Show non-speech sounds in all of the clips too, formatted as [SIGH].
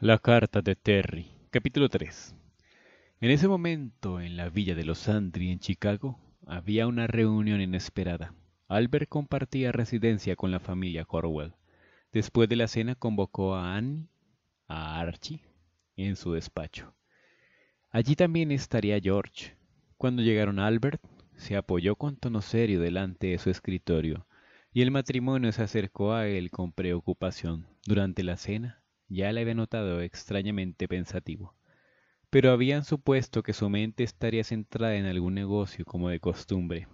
La carta de Terry, capítulo 3. En ese momento, en la villa de los Andri en Chicago, había una reunión inesperada. Albert compartía residencia con la familia Corwell. Después de la cena convocó a Annie, a Archie, en su despacho. Allí también estaría George. Cuando llegaron Albert, se apoyó con tono serio delante de su escritorio, y el matrimonio se acercó a él con preocupación. Durante la cena, ya le había notado extrañamente pensativo. Pero habían supuesto que su mente estaría centrada en algún negocio como de costumbre.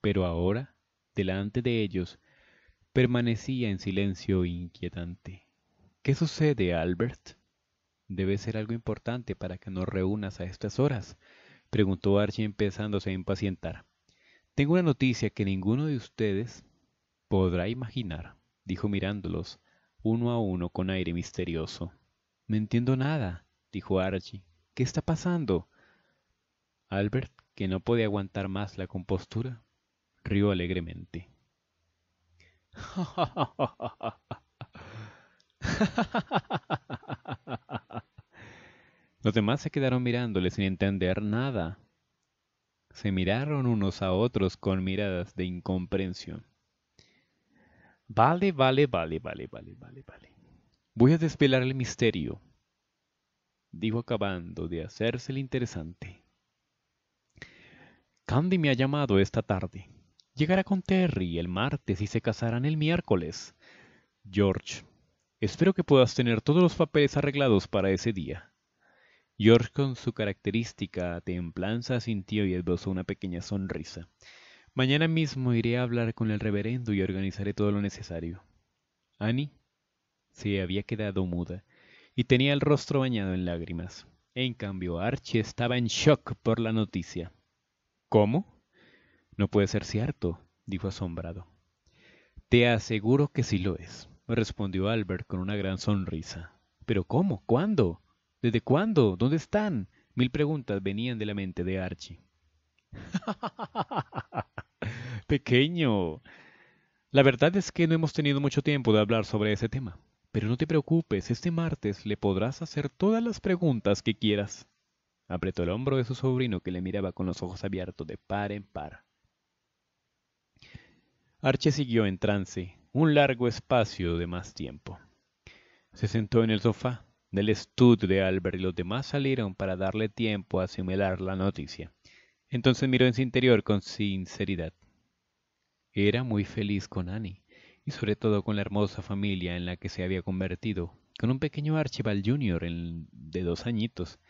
Pero ahora, delante de ellos, permanecía en silencio inquietante. ¿Qué sucede, Albert? Debe ser algo importante para que nos reúnas a estas horas, preguntó Archie empezándose a impacientar. Tengo una noticia que ninguno de ustedes podrá imaginar, dijo mirándolos, uno a uno con aire misterioso. No entiendo nada, dijo Archie. ¿Qué está pasando? Albert, que no podía aguantar más la compostura, rió alegremente. Los demás se quedaron mirándole sin entender nada. Se miraron unos a otros con miradas de incomprensión. Vale, vale, vale, vale, vale, vale, vale. Voy a desvelar el misterio, dijo acabando de hacerse el interesante. Candy me ha llamado esta tarde. Llegará con Terry el martes y se casarán el miércoles. George, espero que puedas tener todos los papeles arreglados para ese día. George, con su característica templanza, sintió y esbozó una pequeña sonrisa. Mañana mismo iré a hablar con el reverendo y organizaré todo lo necesario. Annie se había quedado muda y tenía el rostro bañado en lágrimas. En cambio, Archie estaba en shock por la noticia. ¿Cómo? No puede ser cierto, dijo asombrado. Te aseguro que sí lo es, respondió Albert con una gran sonrisa. ¿Pero cómo? ¿Cuándo? ¿Desde cuándo? ¿Dónde están? Mil preguntas venían de la mente de Archie. [LAUGHS] pequeño. La verdad es que no hemos tenido mucho tiempo de hablar sobre ese tema. Pero no te preocupes, este martes le podrás hacer todas las preguntas que quieras. Apretó el hombro de su sobrino que le miraba con los ojos abiertos de par en par. Arche siguió en trance un largo espacio de más tiempo. Se sentó en el sofá del estudio de Albert y los demás salieron para darle tiempo a asimilar la noticia. Entonces miró en su interior con sinceridad. Era muy feliz con Annie, y sobre todo con la hermosa familia en la que se había convertido, con un pequeño Archibald Jr. de dos añitos,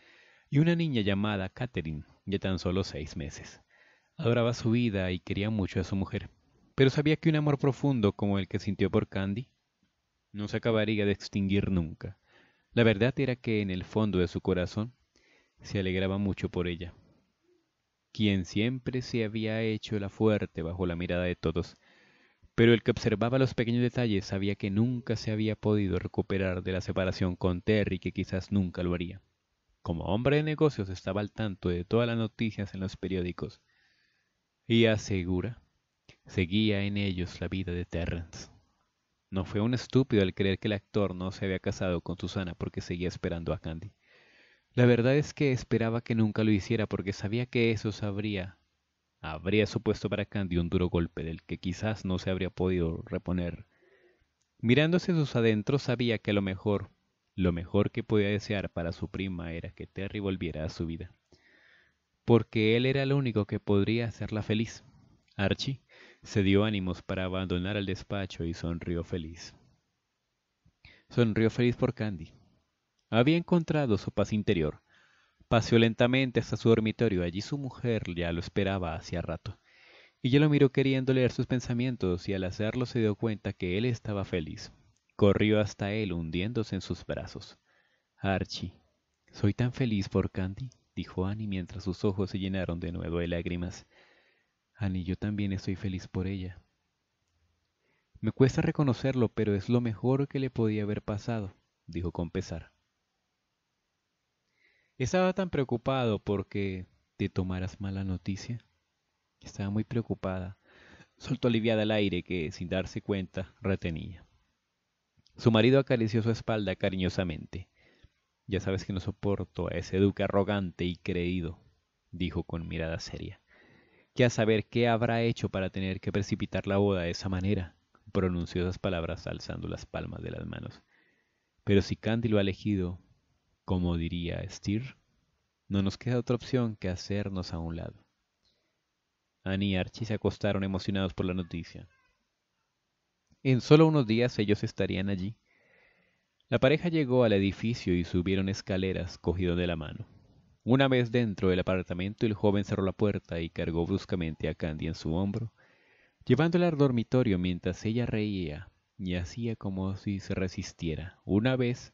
y una niña llamada Catherine, de tan solo seis meses. Adoraba su vida y quería mucho a su mujer, pero sabía que un amor profundo como el que sintió por Candy no se acabaría de extinguir nunca. La verdad era que en el fondo de su corazón se alegraba mucho por ella, quien siempre se había hecho la fuerte bajo la mirada de todos, pero el que observaba los pequeños detalles sabía que nunca se había podido recuperar de la separación con Terry, que quizás nunca lo haría. Como hombre de negocios estaba al tanto de todas las noticias en los periódicos y asegura, seguía en ellos la vida de Terrence. No fue un estúpido al creer que el actor no se había casado con Susana porque seguía esperando a Candy. La verdad es que esperaba que nunca lo hiciera porque sabía que eso sabría. Habría supuesto para Candy un duro golpe del que quizás no se habría podido reponer. Mirándose sus adentros sabía que lo mejor, lo mejor que podía desear para su prima era que Terry volviera a su vida. Porque él era lo único que podría hacerla feliz. Archie se dio ánimos para abandonar el despacho y sonrió feliz. Sonrió feliz por Candy. Había encontrado su paz interior. Paseó lentamente hasta su dormitorio, allí su mujer ya lo esperaba hacía rato. Y lo miró queriendo leer sus pensamientos y al hacerlo se dio cuenta que él estaba feliz. Corrió hasta él hundiéndose en sus brazos. Archie, soy tan feliz por Candy, dijo Annie mientras sus ojos se llenaron de nuevo de lágrimas. Annie, yo también estoy feliz por ella. Me cuesta reconocerlo, pero es lo mejor que le podía haber pasado, dijo con pesar. Estaba tan preocupado porque te tomaras mala noticia. Estaba muy preocupada. Soltó aliviada el aire que, sin darse cuenta, retenía. Su marido acarició su espalda cariñosamente. Ya sabes que no soporto a ese duque arrogante y creído, dijo con mirada seria. Que a saber qué habrá hecho para tener que precipitar la boda de esa manera, pronunció esas palabras alzando las palmas de las manos. Pero si Candy lo ha elegido, como diría Steer, no nos queda otra opción que hacernos a un lado. Annie y Archie se acostaron emocionados por la noticia. En solo unos días ellos estarían allí. La pareja llegó al edificio y subieron escaleras cogido de la mano. Una vez dentro del apartamento, el joven cerró la puerta y cargó bruscamente a Candy en su hombro, llevándola al dormitorio mientras ella reía y hacía como si se resistiera. Una vez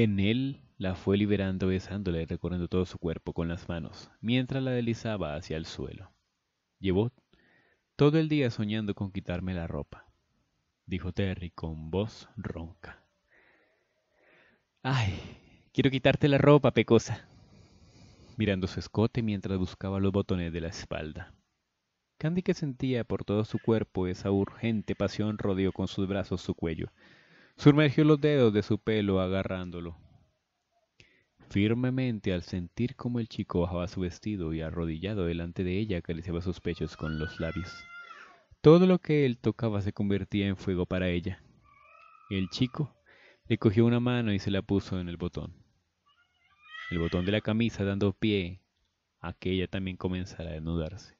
En él la fue liberando, besándola y recorriendo todo su cuerpo con las manos, mientras la deslizaba hacia el suelo. Llevó todo el día soñando con quitarme la ropa, dijo Terry con voz ronca. Ay, quiero quitarte la ropa, pecosa, mirando su escote mientras buscaba los botones de la espalda. Candy que sentía por todo su cuerpo esa urgente pasión rodeó con sus brazos su cuello, Sumergió los dedos de su pelo agarrándolo. Firmemente al sentir como el chico bajaba su vestido y arrodillado delante de ella acariciaba sus pechos con los labios. Todo lo que él tocaba se convertía en fuego para ella. El chico le cogió una mano y se la puso en el botón. El botón de la camisa dando pie a que ella también comenzara a desnudarse.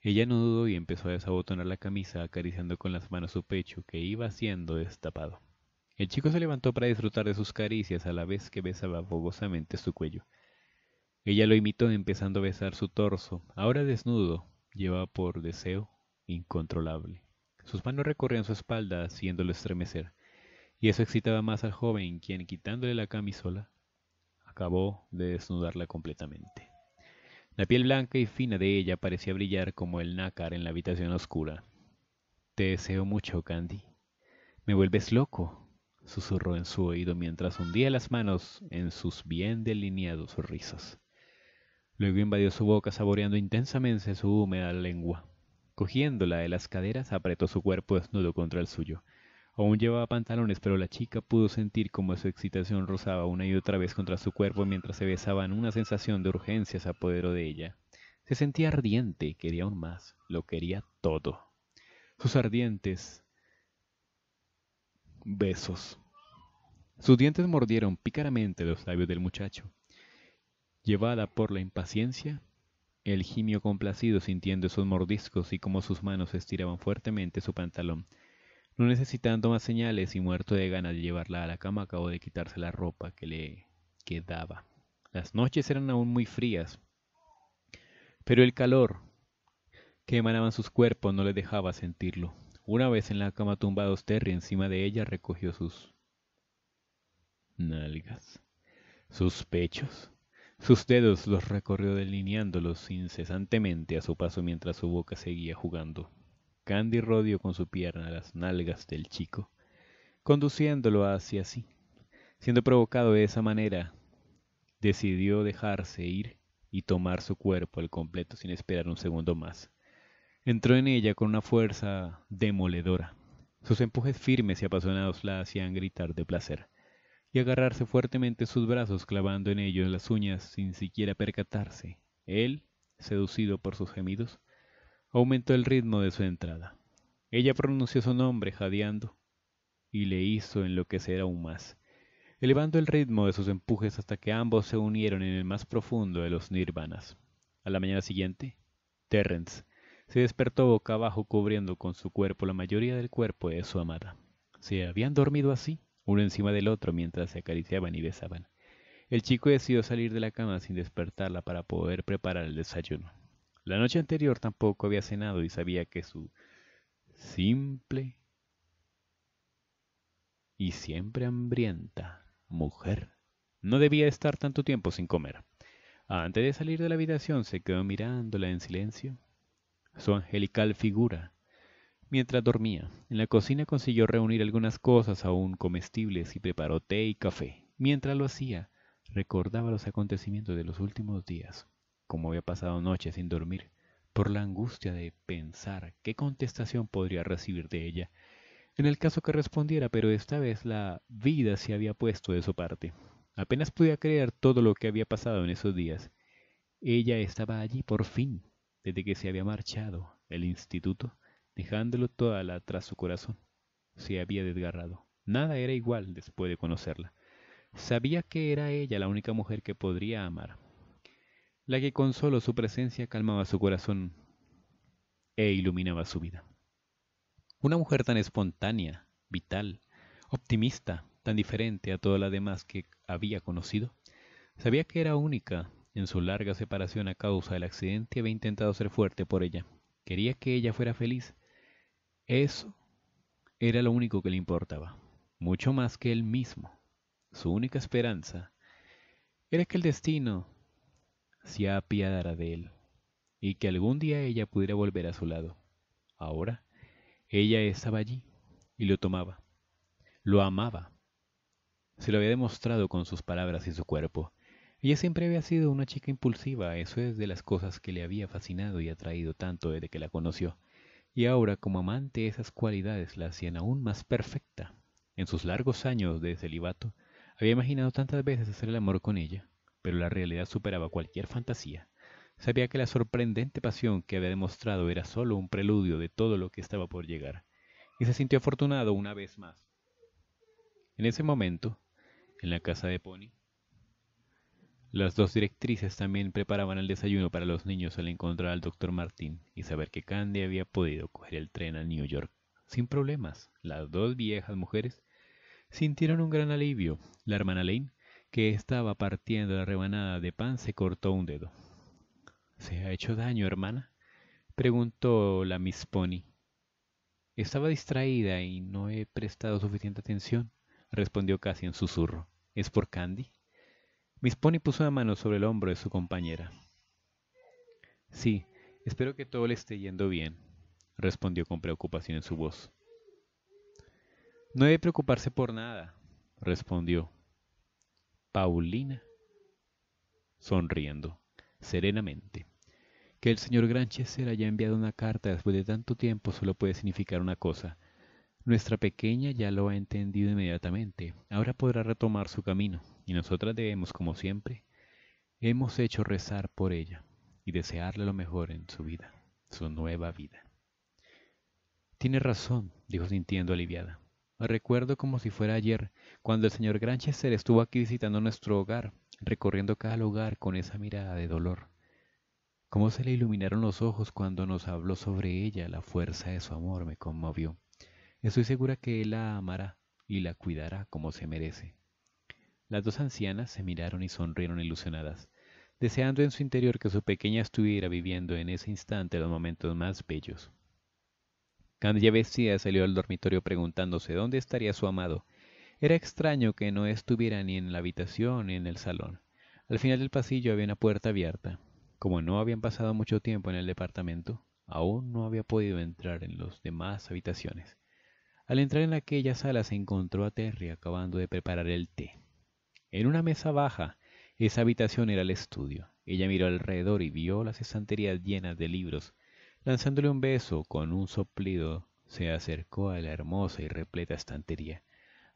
Ella no dudó y empezó a desabotonar la camisa acariciando con las manos su pecho que iba siendo destapado. El chico se levantó para disfrutar de sus caricias a la vez que besaba fogosamente su cuello. Ella lo imitó empezando a besar su torso, ahora desnudo, llevaba por deseo incontrolable. Sus manos recorrían su espalda, haciéndolo estremecer, y eso excitaba más al joven, quien, quitándole la camisola, acabó de desnudarla completamente. La piel blanca y fina de ella parecía brillar como el nácar en la habitación oscura. Te deseo mucho, Candy. Me vuelves loco, susurró en su oído mientras hundía las manos en sus bien delineados rizos. Luego invadió su boca saboreando intensamente su húmeda lengua. Cogiéndola de las caderas, apretó su cuerpo desnudo contra el suyo. Aún llevaba pantalones, pero la chica pudo sentir cómo su excitación rozaba una y otra vez contra su cuerpo mientras se besaban. Una sensación de urgencias se apoderó de ella. Se sentía ardiente, quería aún más, lo quería todo. Sus ardientes, besos. Sus dientes mordieron pícaramente los labios del muchacho. Llevada por la impaciencia, él gimió complacido sintiendo esos mordiscos y como sus manos estiraban fuertemente su pantalón, no necesitando más señales y muerto de ganas de llevarla a la cama acabó de quitarse la ropa que le quedaba. Las noches eran aún muy frías, pero el calor que emanaban sus cuerpos no le dejaba sentirlo. Una vez en la cama tumbados, Terry encima de ella recogió sus nalgas, sus pechos, sus dedos los recorrió delineándolos incesantemente a su paso mientras su boca seguía jugando. Candy rodeó con su pierna las nalgas del chico, conduciéndolo hacia sí. Siendo provocado de esa manera, decidió dejarse ir y tomar su cuerpo al completo sin esperar un segundo más. Entró en ella con una fuerza demoledora. Sus empujes firmes y apasionados la hacían gritar de placer y agarrarse fuertemente sus brazos clavando en ellos las uñas sin siquiera percatarse. Él, seducido por sus gemidos, aumentó el ritmo de su entrada. Ella pronunció su nombre jadeando y le hizo enloquecer aún más, elevando el ritmo de sus empujes hasta que ambos se unieron en el más profundo de los nirvanas. A la mañana siguiente, Terrence se despertó boca abajo cubriendo con su cuerpo la mayoría del cuerpo de su amada. Se habían dormido así, uno encima del otro mientras se acariciaban y besaban. El chico decidió salir de la cama sin despertarla para poder preparar el desayuno. La noche anterior tampoco había cenado y sabía que su simple y siempre hambrienta mujer no debía estar tanto tiempo sin comer. Antes de salir de la habitación se quedó mirándola en silencio su angelical figura. Mientras dormía, en la cocina consiguió reunir algunas cosas aún comestibles y preparó té y café. Mientras lo hacía, recordaba los acontecimientos de los últimos días, como había pasado noches sin dormir, por la angustia de pensar qué contestación podría recibir de ella, en el caso que respondiera, pero esta vez la vida se había puesto de su parte. Apenas podía creer todo lo que había pasado en esos días. Ella estaba allí por fin, desde que se había marchado el instituto, dejándolo toda la tras su corazón. Se había desgarrado. Nada era igual después de conocerla. Sabía que era ella la única mujer que podría amar. La que con solo su presencia calmaba su corazón e iluminaba su vida. Una mujer tan espontánea, vital, optimista, tan diferente a todas las demás que había conocido. Sabía que era única, en su larga separación a causa del accidente había intentado ser fuerte por ella. Quería que ella fuera feliz. Eso era lo único que le importaba, mucho más que él mismo. Su única esperanza era que el destino se apiadara de él y que algún día ella pudiera volver a su lado. Ahora, ella estaba allí y lo tomaba. Lo amaba. Se lo había demostrado con sus palabras y su cuerpo. Ella siempre había sido una chica impulsiva, eso es de las cosas que le había fascinado y atraído tanto desde que la conoció, y ahora como amante esas cualidades la hacían aún más perfecta. En sus largos años de celibato, había imaginado tantas veces hacer el amor con ella, pero la realidad superaba cualquier fantasía. Sabía que la sorprendente pasión que había demostrado era solo un preludio de todo lo que estaba por llegar, y se sintió afortunado una vez más. En ese momento, en la casa de Pony, las dos directrices también preparaban el desayuno para los niños al encontrar al doctor Martín y saber que Candy había podido coger el tren a New York. Sin problemas, las dos viejas mujeres sintieron un gran alivio. La hermana Lane, que estaba partiendo la rebanada de pan, se cortó un dedo. ¿Se ha hecho daño, hermana? preguntó la Miss Pony. Estaba distraída y no he prestado suficiente atención, respondió casi en susurro. ¿Es por Candy? Miss Pony puso la mano sobre el hombro de su compañera. Sí, espero que todo le esté yendo bien, respondió con preocupación en su voz. No debe preocuparse por nada, respondió. Paulina, sonriendo, serenamente. Que el señor Granchester haya enviado una carta después de tanto tiempo solo puede significar una cosa. Nuestra pequeña ya lo ha entendido inmediatamente. Ahora podrá retomar su camino y nosotras debemos, como siempre, hemos hecho rezar por ella y desearle lo mejor en su vida, su nueva vida. Tiene razón, dijo sintiendo aliviada. Recuerdo como si fuera ayer, cuando el señor Granchester estuvo aquí visitando nuestro hogar, recorriendo cada lugar con esa mirada de dolor. Cómo se le iluminaron los ojos cuando nos habló sobre ella, la fuerza de su amor me conmovió. Estoy segura que él la amará y la cuidará como se merece. Las dos ancianas se miraron y sonrieron ilusionadas, deseando en su interior que su pequeña estuviera viviendo en ese instante los momentos más bellos. Candia salió al dormitorio preguntándose dónde estaría su amado. Era extraño que no estuviera ni en la habitación ni en el salón. Al final del pasillo había una puerta abierta. Como no habían pasado mucho tiempo en el departamento, aún no había podido entrar en las demás habitaciones. Al entrar en aquella sala se encontró a Terry acabando de preparar el té. En una mesa baja, esa habitación era el estudio. Ella miró alrededor y vio las estanterías llenas de libros. Lanzándole un beso con un soplido, se acercó a la hermosa y repleta estantería.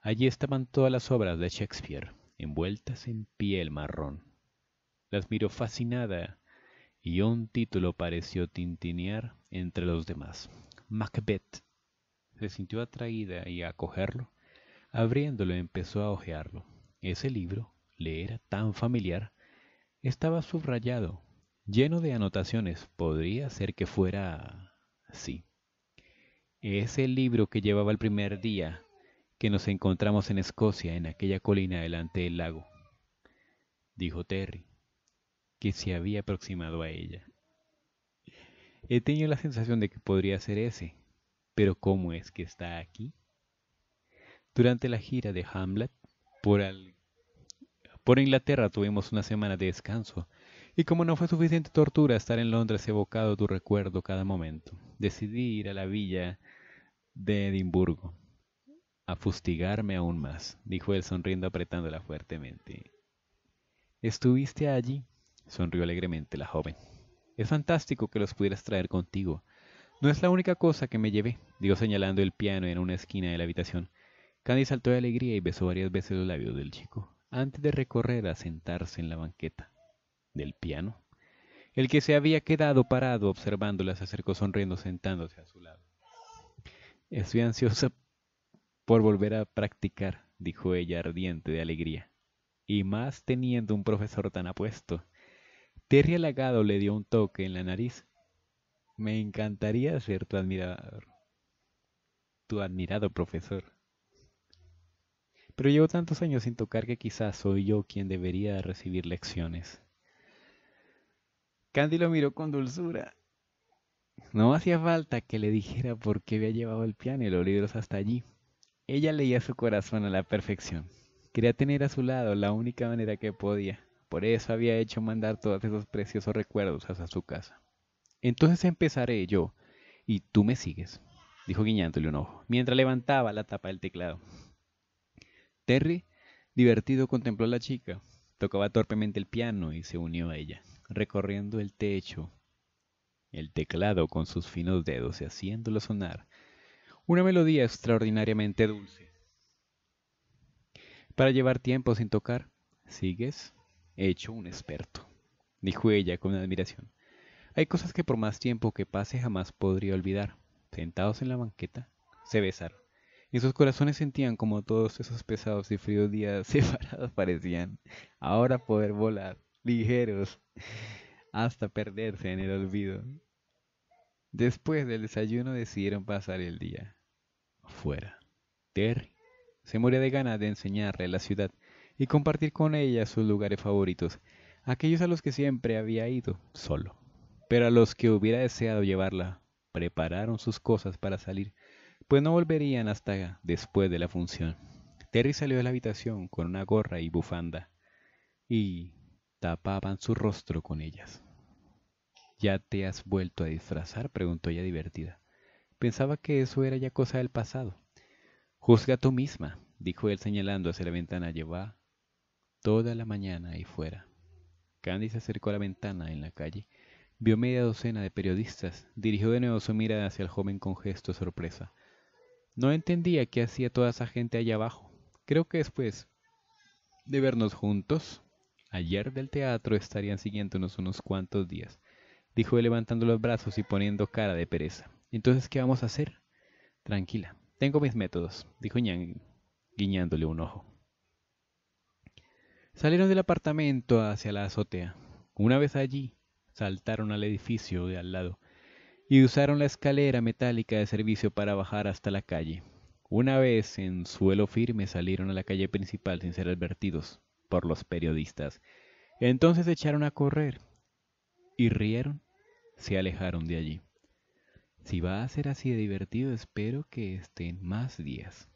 Allí estaban todas las obras de Shakespeare, envueltas en piel marrón. Las miró fascinada y un título pareció tintinear entre los demás. Macbeth. Se sintió atraída y a cogerlo. Abriéndolo empezó a hojearlo. Ese libro le era tan familiar, estaba subrayado, lleno de anotaciones. Podría ser que fuera... sí. Ese libro que llevaba el primer día que nos encontramos en Escocia, en aquella colina delante del lago, dijo Terry, que se había aproximado a ella. He tenido la sensación de que podría ser ese, pero ¿cómo es que está aquí? Durante la gira de Hamlet, por, Inglaterra tuvimos una semana de descanso, y como no fue suficiente tortura estar en Londres evocado tu recuerdo cada momento, decidí ir a la villa de Edimburgo a fustigarme aún más, dijo él sonriendo apretándola fuertemente. ¿Estuviste allí? sonrió alegremente la joven. Es fantástico que los pudieras traer contigo. No es la única cosa que me llevé, dijo señalando el piano en una esquina de la habitación. Candy saltó de alegría y besó varias veces los labios del chico, antes de recorrer a sentarse en la banqueta del piano. El que se había quedado parado observándola se acercó sonriendo sentándose a su lado. Estoy ansiosa por volver a practicar, dijo ella ardiente de alegría, y más teniendo un profesor tan apuesto. Terry halagado le dio un toque en la nariz. Me encantaría ser tu admirador. Tu admirado profesor. Pero llevo tantos años sin tocar que quizás soy yo quien debería recibir lecciones. Candy lo miró con dulzura. No hacía falta que le dijera por qué había llevado el piano y los libros hasta allí. Ella leía su corazón a la perfección. Quería tener a su lado la única manera que podía. Por eso había hecho mandar todos esos preciosos recuerdos hasta su casa. Entonces empezaré yo, y tú me sigues, dijo guiñándole un ojo, mientras levantaba la tapa del teclado. Terry, divertido, contempló a la chica. Tocaba torpemente el piano y se unió a ella, recorriendo el techo, el teclado con sus finos dedos y haciéndolo sonar. Una melodía extraordinariamente dulce. Para llevar tiempo sin tocar, sigues hecho un experto, dijo ella con admiración. Hay cosas que por más tiempo que pase jamás podría olvidar. Sentados en la banqueta, se besaron y sus corazones sentían como todos esos pesados y fríos días [LAUGHS] separados parecían ahora poder volar ligeros hasta perderse en el olvido. Después del desayuno decidieron pasar el día fuera. Terry se moría de ganas de enseñarle la ciudad y compartir con ella sus lugares favoritos, aquellos a los que siempre había ido solo, pero a los que hubiera deseado llevarla. Prepararon sus cosas para salir pues no volverían hasta después de la función. Terry salió de la habitación con una gorra y bufanda y tapaban su rostro con ellas. ¿Ya te has vuelto a disfrazar? preguntó ella divertida. Pensaba que eso era ya cosa del pasado. Juzga tú misma, dijo él señalando hacia la ventana. Lleva toda la mañana y fuera. Candy se acercó a la ventana en la calle, vio media docena de periodistas, dirigió de nuevo su mirada hacia el joven con gesto de sorpresa. No entendía qué hacía toda esa gente allá abajo. Creo que después de vernos juntos, ayer del teatro estarían siguiéndonos unos cuantos días, dijo levantando los brazos y poniendo cara de pereza. Entonces, ¿qué vamos a hacer? Tranquila, tengo mis métodos, dijo Ñan guiñándole un ojo. Salieron del apartamento hacia la azotea. Una vez allí, saltaron al edificio de al lado y usaron la escalera metálica de servicio para bajar hasta la calle. Una vez en suelo firme salieron a la calle principal sin ser advertidos por los periodistas. Entonces echaron a correr y rieron, se alejaron de allí. Si va a ser así de divertido, espero que estén más días.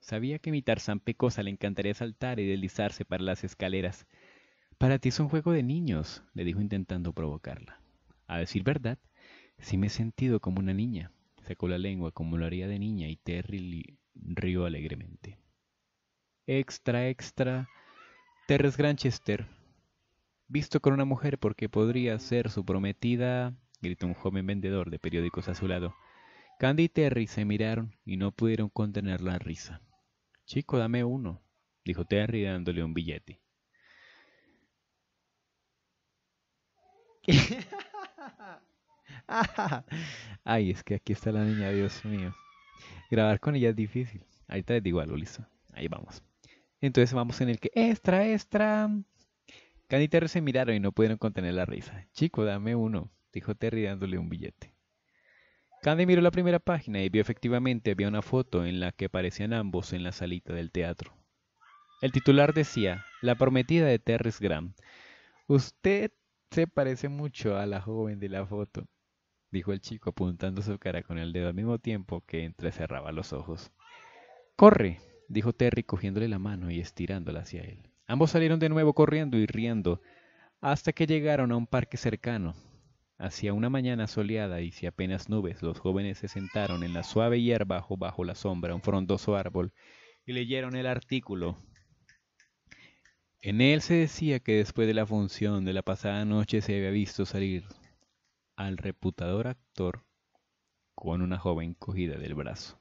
Sabía que a mi Tarzán Pecosa le encantaría saltar y deslizarse para las escaleras. Para ti es un juego de niños, le dijo intentando provocarla. A decir verdad, si me he sentido como una niña, sacó la lengua como lo haría de niña y Terry rió alegremente. Extra, extra. Terres Granchester, visto con una mujer porque podría ser su prometida, gritó un joven vendedor de periódicos a su lado. Candy y Terry se miraron y no pudieron contener la risa. Chico, dame uno, dijo Terry dándole un billete. [LAUGHS] [LAUGHS] Ay, es que aquí está la niña, Dios mío. Grabar con ella es difícil. Ahorita les digo algo, listo. Ahí vamos. Entonces vamos en el que extra, extra. Candy y Terry se miraron y no pudieron contener la risa. Chico, dame uno, dijo Terry dándole un billete. Candy miró la primera página y vio efectivamente había una foto en la que aparecían ambos en la salita del teatro. El titular decía, La prometida de Terry's Graham. Usted se parece mucho a la joven de la foto dijo el chico apuntando su cara con el dedo al mismo tiempo que entrecerraba los ojos. Corre, dijo Terry cogiéndole la mano y estirándola hacia él. Ambos salieron de nuevo corriendo y riendo, hasta que llegaron a un parque cercano. Hacia una mañana soleada y si apenas nubes, los jóvenes se sentaron en la suave hierba bajo la sombra un frondoso árbol y leyeron el artículo. En él se decía que después de la función de la pasada noche se había visto salir al reputador actor con una joven cogida del brazo.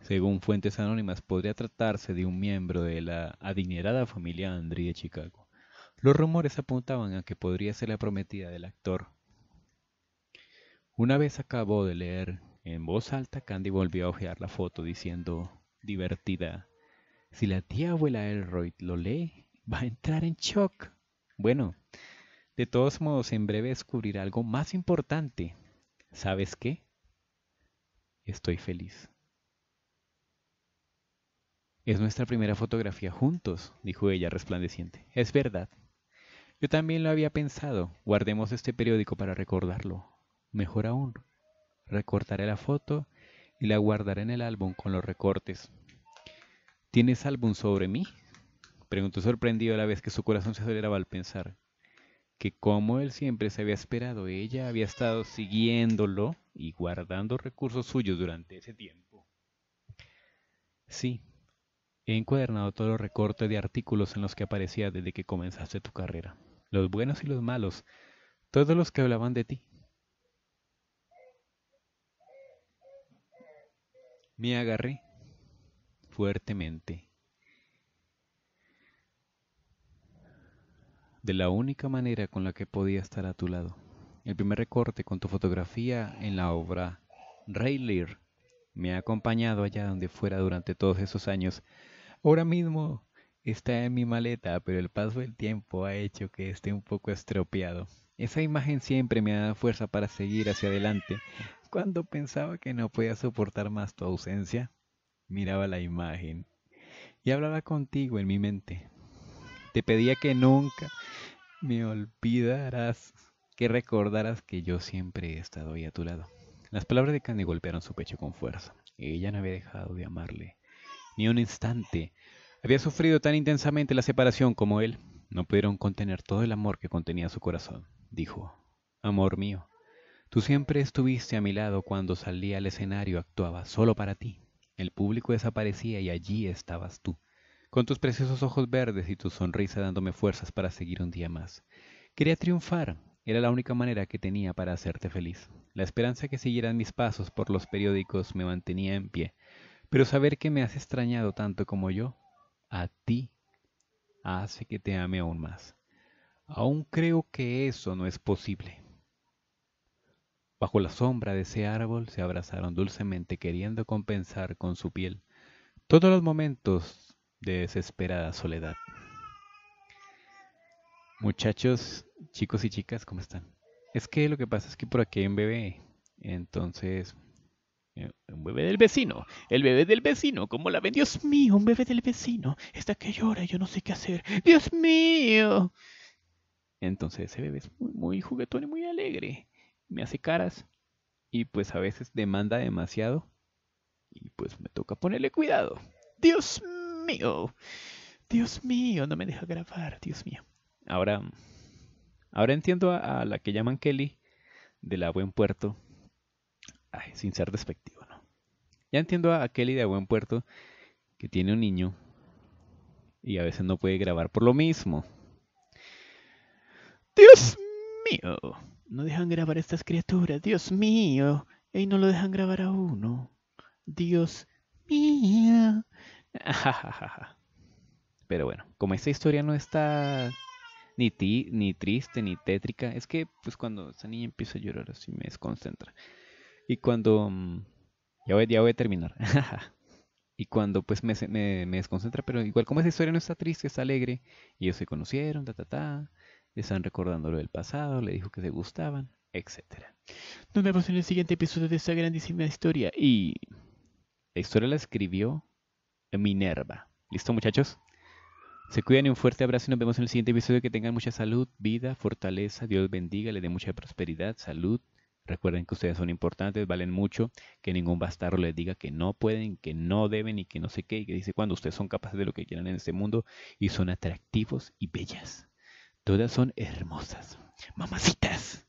Según fuentes anónimas, podría tratarse de un miembro de la adinerada familia Andri de Chicago. Los rumores apuntaban a que podría ser la prometida del actor. Una vez acabó de leer en voz alta, Candy volvió a ojear la foto diciendo, divertida, si la tía abuela Elroy lo lee, va a entrar en shock. Bueno, de todos modos, en breve descubrirá algo más importante. ¿Sabes qué? Estoy feliz. Es nuestra primera fotografía juntos, dijo ella resplandeciente. Es verdad. Yo también lo había pensado. Guardemos este periódico para recordarlo. Mejor aún, recortaré la foto y la guardaré en el álbum con los recortes. ¿Tienes álbum sobre mí? Preguntó sorprendido a la vez que su corazón se aceleraba al pensar que como él siempre se había esperado, ella había estado siguiéndolo y guardando recursos suyos durante ese tiempo. Sí, he encuadernado todos los recortes de artículos en los que aparecía desde que comenzaste tu carrera, los buenos y los malos, todos los que hablaban de ti. Me agarré fuertemente de la única manera con la que podía estar a tu lado. El primer recorte con tu fotografía en la obra Ray Lear me ha acompañado allá donde fuera durante todos esos años. Ahora mismo está en mi maleta, pero el paso del tiempo ha hecho que esté un poco estropeado. Esa imagen siempre me ha dado fuerza para seguir hacia adelante. Cuando pensaba que no podía soportar más tu ausencia, miraba la imagen y hablaba contigo en mi mente. Te pedía que nunca me olvidarás que recordarás que yo siempre he estado ahí a tu lado. Las palabras de Candy golpearon su pecho con fuerza. Ella no había dejado de amarle. Ni un instante. Había sufrido tan intensamente la separación como él. No pudieron contener todo el amor que contenía su corazón. Dijo, Amor mío, tú siempre estuviste a mi lado cuando salía al escenario, actuaba solo para ti. El público desaparecía y allí estabas tú con tus preciosos ojos verdes y tu sonrisa dándome fuerzas para seguir un día más. Quería triunfar, era la única manera que tenía para hacerte feliz. La esperanza que siguieran mis pasos por los periódicos me mantenía en pie, pero saber que me has extrañado tanto como yo, a ti, hace que te ame aún más. Aún creo que eso no es posible. Bajo la sombra de ese árbol se abrazaron dulcemente queriendo compensar con su piel todos los momentos de desesperada soledad. Muchachos, chicos y chicas, ¿cómo están? Es que lo que pasa es que por aquí hay un bebé. Entonces, eh, un bebé del vecino, el bebé del vecino, como la ven? Dios mío, un bebé del vecino, está que llora, yo no sé qué hacer, Dios mío. Entonces ese bebé es muy, muy, juguetón y muy alegre, me hace caras y pues a veces demanda demasiado y pues me toca ponerle cuidado. Dios mío. Dios mío, no me deja grabar, Dios mío. Ahora, ahora entiendo a, la que llaman Kelly de la Buen Puerto, sin ser despectivo, ¿no? Ya entiendo a, Kelly de Buen Puerto que tiene un niño y a veces no puede grabar por lo mismo. Dios mío, no dejan grabar a estas criaturas, Dios mío, y no lo dejan grabar a uno. Dios mío, [LAUGHS] Pero bueno, como esta historia no está ni, ni triste ni tétrica, es que pues cuando esa niña empieza a llorar así me desconcentra. Y cuando... Mm, ya voy, ya voy a terminar. [LAUGHS] y cuando pues me, me, desconcentra, pero igual como esa historia no está triste, está alegre, y ellos se conocieron, ta, ta, le están recordando lo del pasado, le dijo que se gustaban, etc. Nos vemos en el siguiente episodio de esta grandísima historia y... La historia la escribió Minerva. ¿Listo, muchachos? Se cuidan y un fuerte abrazo y nos vemos en el siguiente episodio. Que tengan mucha salud, vida, fortaleza. Dios bendiga, les dé mucha prosperidad, salud. Recuerden que ustedes son importantes, valen mucho. Que ningún bastardo les diga que no pueden, que no deben y que no sé qué. Y que dice cuando ustedes son capaces de lo que quieran en este mundo y son atractivos y bellas. Todas son hermosas. Mamacitas.